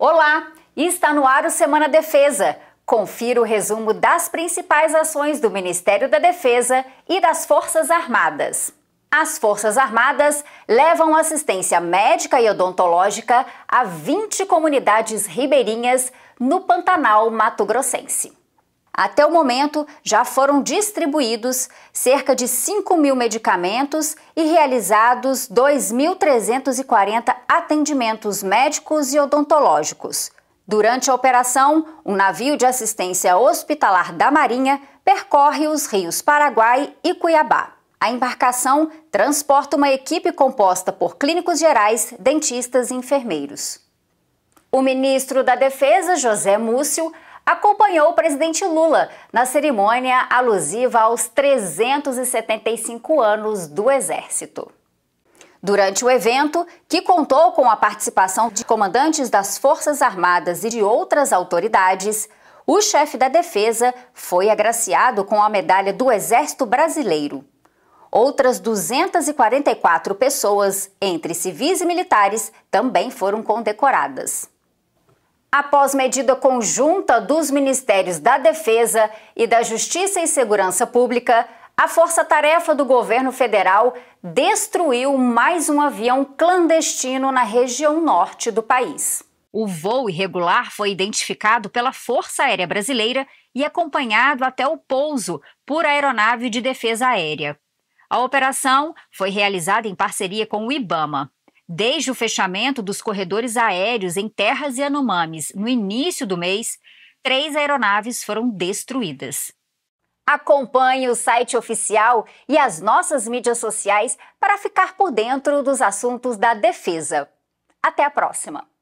Olá, está no ar o Semana Defesa. Confira o resumo das principais ações do Ministério da Defesa e das Forças Armadas. As Forças Armadas levam assistência médica e odontológica a 20 comunidades ribeirinhas no Pantanal Mato Grossense. Até o momento, já foram distribuídos cerca de 5 mil medicamentos e realizados 2.340 atendimentos médicos e odontológicos. Durante a operação, um navio de assistência hospitalar da Marinha percorre os rios Paraguai e Cuiabá. A embarcação transporta uma equipe composta por clínicos gerais, dentistas e enfermeiros. O ministro da Defesa, José Múcio, acompanhou o presidente Lula na cerimônia alusiva aos 375 anos do Exército. Durante o evento, que contou com a participação de comandantes das Forças Armadas e de outras autoridades, o chefe da Defesa foi agraciado com a medalha do Exército Brasileiro. Outras 244 pessoas, entre civis e militares, também foram condecoradas. Após medida conjunta dos Ministérios da Defesa e da Justiça e Segurança Pública, a força-tarefa do governo federal destruiu mais um avião clandestino na região norte do país. O voo irregular foi identificado pela Força Aérea Brasileira e acompanhado até o pouso por aeronave de defesa aérea. A operação foi realizada em parceria com o IBAMA. Desde o fechamento dos corredores aéreos em terras e anomames no início do mês, três aeronaves foram destruídas. Acompanhe o site oficial e as nossas mídias sociais para ficar por dentro dos assuntos da defesa. Até a próxima!